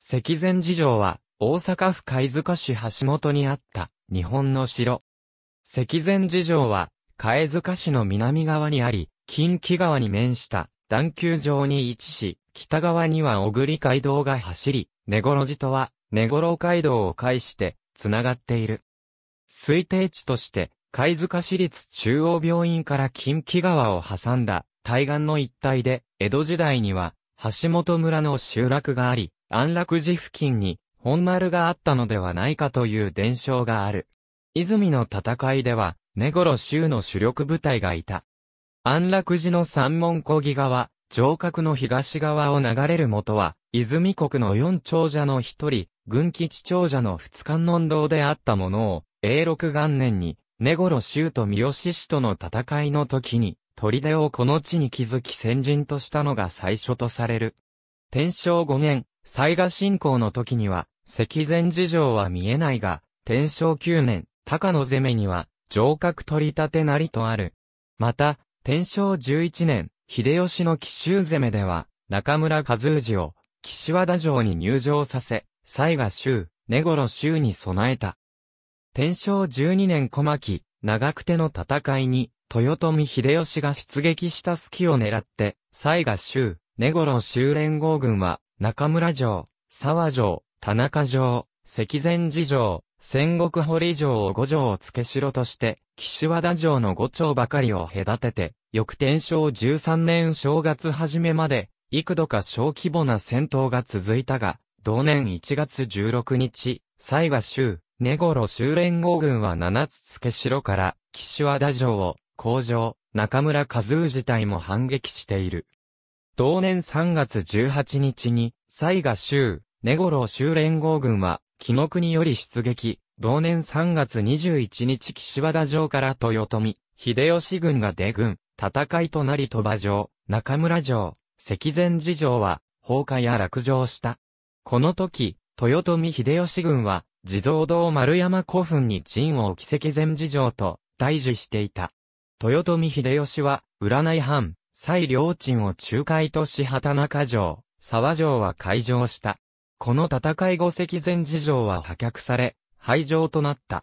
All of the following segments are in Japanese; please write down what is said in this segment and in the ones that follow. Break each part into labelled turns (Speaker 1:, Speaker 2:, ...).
Speaker 1: 石前寺城は、大阪府貝塚市橋本にあった、日本の城。石前寺城は、貝塚市の南側にあり、近畿川に面した、段丘上に位置し、北側には小栗街道が走り、根頃寺とは、根頃街道を介して、つながっている。推定地として、貝塚市立中央病院から近畿川を挟んだ、対岸の一帯で、江戸時代には、橋本村の集落があり、安楽寺付近に本丸があったのではないかという伝承がある。泉の戦いでは、根頃州の主力部隊がいた。安楽寺の三門小木川、城郭の東側を流れる元は、泉国の四長者の一人、軍基地長者の二観音堂であったものを、永禄元年に、根頃州と三好氏との戦いの時に、砦をこの地に築き先人としたのが最初とされる。天正五年、災害進行の時には、石前事情は見えないが、天正9年、高野攻めには、城郭取り立てなりとある。また、天正11年、秀吉の奇襲攻めでは、中村和氏を、岸和田城に入城させ、西賀州、根頃州に備えた。天正12年小牧、長久手の戦いに、豊臣秀吉が出撃した隙を狙って、西賀州、根頃州連合軍は、中村城、沢城、田中城、関前寺城、戦国堀城を五城を付け城として、岸和田城の五町ばかりを隔てて、翌天正13年正月初めまで、幾度か小規模な戦闘が続いたが、同年1月16日、西賀州、根頃州連合軍は七つ付け城から、岸和田城を、工場、中村和夫自体も反撃している。同年3月18日に、西賀州、根五郎州連合軍は、木の国より出撃、同年3月21日岸和田城から豊臣、秀吉軍が出軍、戦いとなり鳥羽城、中村城、関前寺城は、放火や落城した。この時、豊臣秀吉軍は、地蔵堂丸山古墳に陣を置き関前寺城と、大事していた。豊臣秀吉は、占い藩、蔡良鎮を仲介とし畑中城、沢城は開城した。この戦い後石前事情は破却され、廃城となった。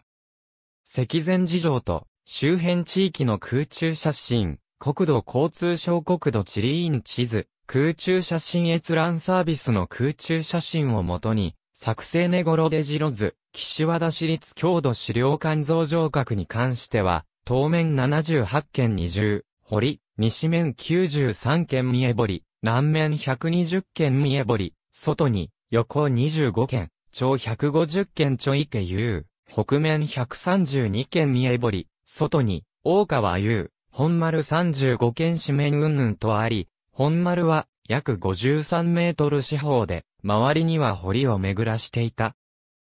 Speaker 1: 石前事情と周辺地域の空中写真、国土交通省国土地理院地図、空中写真閲覧サービスの空中写真をもとに、作成根頃でじろず、岸和田市立郷土資料館増上閣に関しては、当面78件20、堀、西面93軒見えり、南面120軒見えり、外に、横25軒、長150軒ちょいけゆう、北面132軒見えり、外に、大川ゆう、本丸35軒四面云々とあり、本丸は、約53メートル四方で、周りには堀を巡らしていた。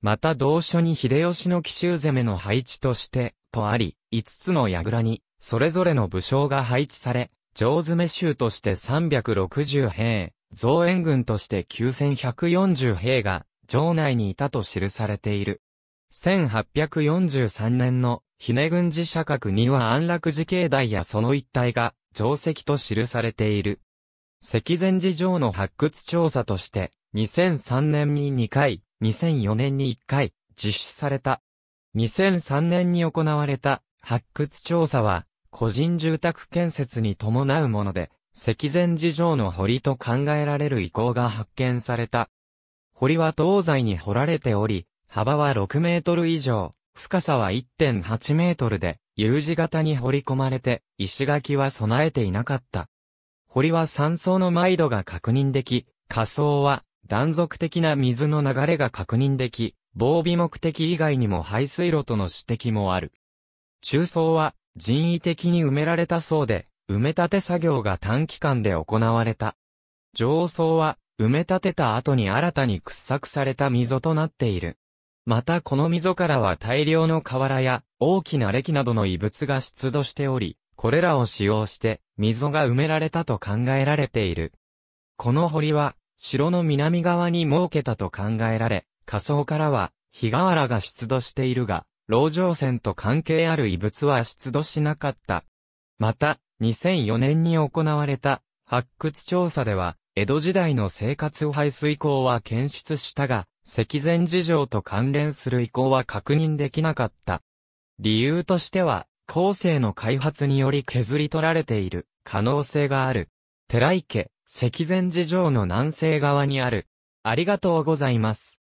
Speaker 1: また同書に秀吉の奇襲攻めの配置として、とあり、5つの櫓に、それぞれの武将が配置され、上詰州として360兵、増援軍として9140兵が、城内にいたと記されている。1843年の、姫軍寺社格には安楽寺境内やその一帯が、定石と記されている。石前寺城の発掘調査として、2003年に2回、2004年に1回、実施された。2003年に行われた発掘調査は、個人住宅建設に伴うもので、石前事情の堀と考えられる遺構が発見された。堀は東西に掘られており、幅は6メートル以上、深さは1.8メートルで、U 字型に掘り込まれて、石垣は備えていなかった。堀は山層の毎度が確認でき、下層は断続的な水の流れが確認でき、防備目的以外にも排水路との指摘もある。中層は人為的に埋められたそうで、埋め立て作業が短期間で行われた。上層は、埋め立てた後に新たに掘削された溝となっている。またこの溝からは大量の瓦や大きな礫などの異物が出土しており、これらを使用して溝が埋められたと考えられている。この堀は城の南側に設けたと考えられ、仮想からは日瓦が出土しているが、老城線と関係ある遺物は出土しなかった。また、2004年に行われた発掘調査では、江戸時代の生活排水口は検出したが、石前事情と関連する遺構は確認できなかった。理由としては、後世の開発により削り取られている可能性がある。寺池、石前事情の南西側にある。ありがとうございます。